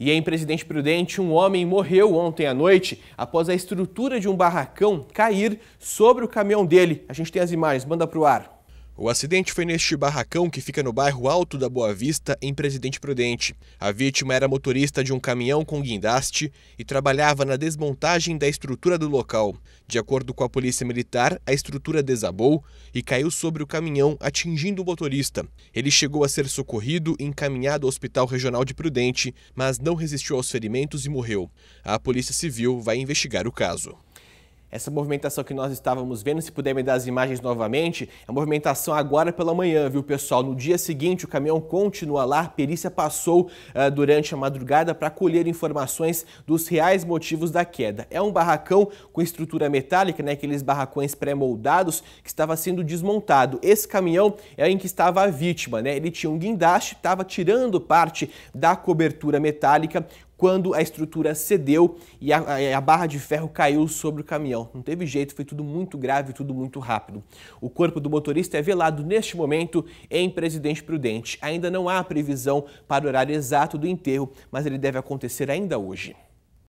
E em Presidente Prudente, um homem morreu ontem à noite após a estrutura de um barracão cair sobre o caminhão dele. A gente tem as imagens, manda para o ar. O acidente foi neste barracão que fica no bairro Alto da Boa Vista, em Presidente Prudente. A vítima era motorista de um caminhão com guindaste e trabalhava na desmontagem da estrutura do local. De acordo com a Polícia Militar, a estrutura desabou e caiu sobre o caminhão, atingindo o motorista. Ele chegou a ser socorrido e encaminhado ao Hospital Regional de Prudente, mas não resistiu aos ferimentos e morreu. A Polícia Civil vai investigar o caso. Essa movimentação que nós estávamos vendo, se puder me dar as imagens novamente, é movimentação agora pela manhã, viu pessoal? No dia seguinte, o caminhão continua lá, a perícia passou uh, durante a madrugada para colher informações dos reais motivos da queda. É um barracão com estrutura metálica, né, aqueles barracões pré-moldados, que estava sendo desmontado. Esse caminhão é em que estava a vítima, né? Ele tinha um guindaste, estava tirando parte da cobertura metálica quando a estrutura cedeu e a, a, barra de ferro caiu sobre o caminhão. Não teve jeito, foi tudo muito grave, tudo muito rápido. O corpo do motorista é velado neste momento em Presidente Prudente. Ainda não há previsão para o horário exato do enterro, mas ele deve acontecer ainda hoje.